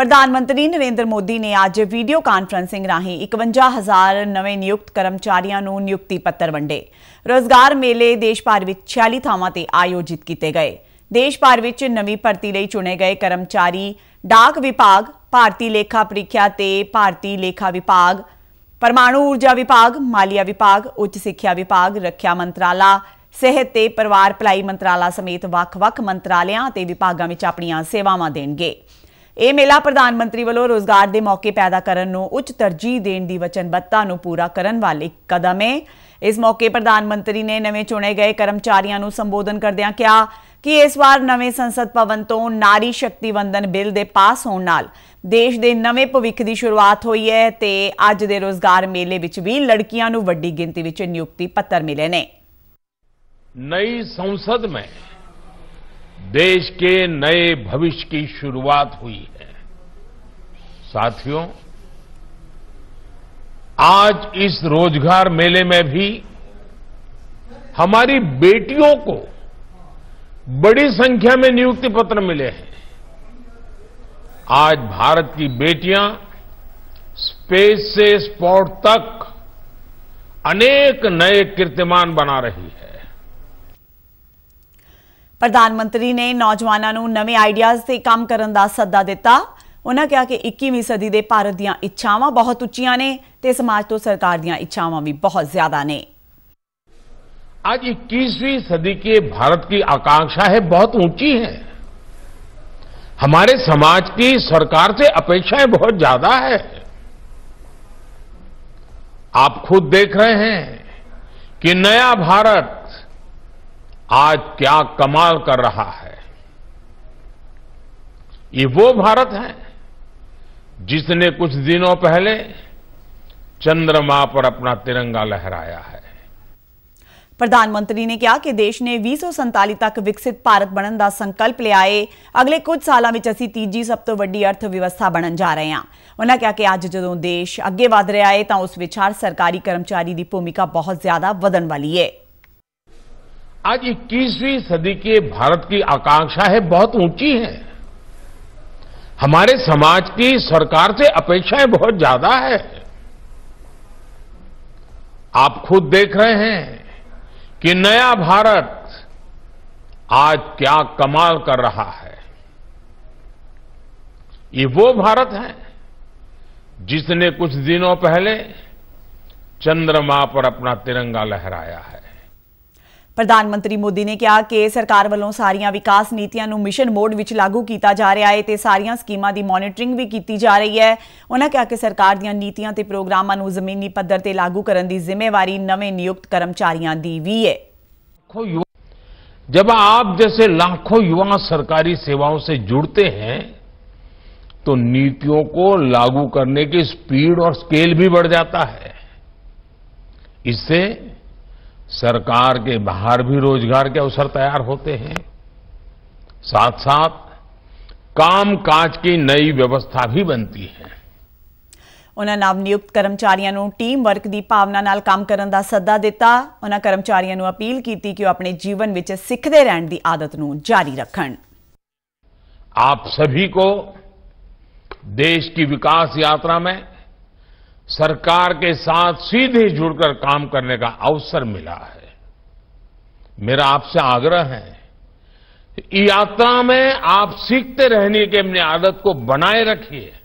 प्रधानमंत्री नरेंद्र मोदी ने अज video conferencing राही इकवंजा हज़ार नवे नियुक्त कर्मचारियों नियुक्ति पत्र वंडे रोजगार मेले देश भर में छियाली था आयोजित किए गए देश भर में नवी भर्ती चुने गए कर्मचारी डाक विभाग भारतीय लेखा प्रीख्या से भारतीय लेखा विभाग परमाणु ऊर्जा विभाग मालिया विभाग उच्च सिक्ख्या विभाग रक्षा मंत्रालय सेहत से परिवार भलाई मंत्रालय समेत वक् वक् मंत्रालय विभागों अपन सेवावान देने ਇਹ ਮੇਲਾ ਪ੍ਰਧਾਨ ਮੰਤਰੀ ਵੱਲੋਂ ਰੋਜ਼ਗਾਰ ਦੇ ਮੌਕੇ ਪੈਦਾ ਕਰਨ ਨੂੰ ਉੱਚ ਤਰਜੀਹ ਦੇਣ ਦੀ ਵਚਨਬੱਧਤਾ ਨੂੰ ਪੂਰਾ ਕਰਨ ਵਾਲੇ ਕਦਮ ਹੈ ਇਸ ਮੌਕੇ ਪ੍ਰਧਾਨ ਮੰਤਰੀ ਨੇ ਨਵੇਂ ਚੁਣੇ ਗਏ ਕਰਮਚਾਰੀਆਂ ਨੂੰ ਸੰਬੋਧਨ ਕਰਦਿਆਂ ਕਿਹਾ ਕਿ ਇਸ ਵਾਰ ਨਵੇਂ ਸੰਸਦ ਭਵਨ ਤੋਂ ਨਾਰੀ ਸ਼ਕਤੀ ਵੰਦਨ ਬਿੱਲ ਦੇ ਪਾਸ ਹੋਣ ਨਾਲ ਦੇਸ਼ ਦੇ ਨਵੇਂ ਭਵਿੱਖ ਦੀ ਸ਼ੁਰੂਆਤ ਹੋਈ ਹੈ ਤੇ ਅੱਜ ਦੇ ਰੋਜ਼ਗਾਰ ਮੇਲੇ ਵਿੱਚ ਵੀ ਲੜਕੀਆਂ ਨੂੰ ਵੱਡੀ ਗਿਣਤੀ ਵਿੱਚ ਨਿਯੁਕਤੀ ਪੱਤਰ ਮਿਲੇ ਨੇ ਨਈ ਸੰਸਦ ਮੈਂ देश के नए भविष्य की शुरुआत हुई है साथियों आज इस रोजगार मेले में भी हमारी बेटियों को बड़ी संख्या में नियुक्ति पत्र मिले हैं आज भारत की बेटियां स्पेस से स्पोर्ट तक अनेक नए कीर्तिमान बना रही है प्रधानमंत्री ने नौजवानों नवे आइडियाज से काम करने का सद् दिता उन्होंने कहा कि इक्कीवीं सदी के भारत दच्छाव बहुत उच्चिया ने समाज तो सरकार दच्छाव भी बहुत ज्यादा ने आज इक्कीसवीं सदी के भारत की आकांक्षा है बहुत ऊंची है हमारे समाज की सरकार से अपेक्षाएं बहुत ज्यादा है आप खुद देख रहे हैं कि नया भारत आज क्या कमाल कर रहा है ये वो भारत है जिसने कुछ दिनों पहले चंद्रमा पर अपना तिरंगा लहराया है प्रधानमंत्री ने कहा कि देश ने भी सौ संताली तक विकसित भारत बनने का संकल्प लिया है अगले कुछ साल तीजी सब तो वही अर्थव्यवस्था बनन जा रहे हैं उन्होंने कहा कि अज जदों देश अगे वह है तो उस विचार सरकारी कर्मचारी की भूमिका बहुत ज्यादा बदन वाली है आज 21वीं सदी के भारत की आकांक्षा है बहुत ऊंची है हमारे समाज की सरकार से अपेक्षाएं बहुत ज्यादा है आप खुद देख रहे हैं कि नया भारत आज क्या कमाल कर रहा है ये वो भारत है जिसने कुछ दिनों पहले चंद्रमा पर अपना तिरंगा लहराया है प्रधानमंत्री मोदी ने कहा कि सरकार वालों सारिया विकास नीतियां मिशन मोड में लागू किया जा रहा है तो सारिया स्कीम की मोनीटरिंग भी की जा रही है उन्होंने कहा कि सरकार दीतियां प्रोग्रामों जमीनी पद्धर से लागू करने की जिम्मेवारी नवे नियुक्त कर्मचारियों की भी है जब आप जैसे लाखों युवा सरकारी सेवाओं से जुड़ते हैं तो नीतियों को लागू करने की स्पीड और स्केल भी बढ़ जाता है इससे सरकार के बाहर भी रोजगार के अवसर तैयार होते हैं साथ साथ काम काज की नई व्यवस्था भी बनती है उन्होंने नव नियुक्त कर्मचारियों टीम वर्क की भावना काम करने का सदा दिता उन्होंने कर्मचारियों अपील की कि अपने जीवन में सीखते रहने की आदत न जारी रख आप सभी को देश की विकास यात्रा में सरकार के साथ सीधे जुड़कर काम करने का अवसर मिला है मेरा आपसे आग्रह है यात्रा में आप सीखते रहने की अपनी आदत को बनाए रखिए